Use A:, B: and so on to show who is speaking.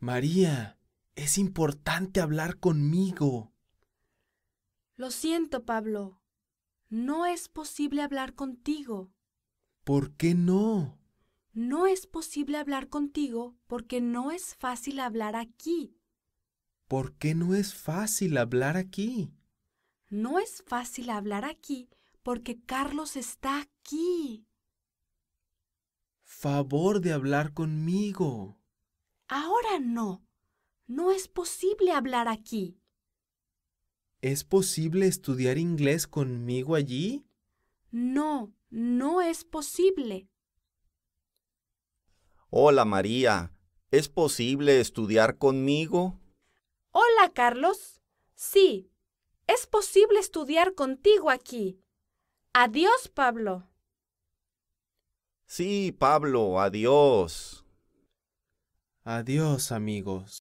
A: María, es importante hablar conmigo.
B: Lo siento, Pablo. No es posible hablar contigo.
A: ¿Por qué no?
B: No es posible hablar contigo porque no es fácil hablar aquí.
A: ¿Por qué no es fácil hablar aquí?
B: No es fácil hablar aquí porque Carlos está aquí.
A: Favor de hablar conmigo.
B: Ahora no. No es posible hablar aquí.
A: ¿Es
C: posible estudiar inglés conmigo allí?
B: No, no es posible.
C: Hola María, ¿es posible estudiar conmigo?
B: Hola Carlos, sí, es posible estudiar contigo aquí. Adiós Pablo.
C: Sí, Pablo, adiós. Adiós amigos.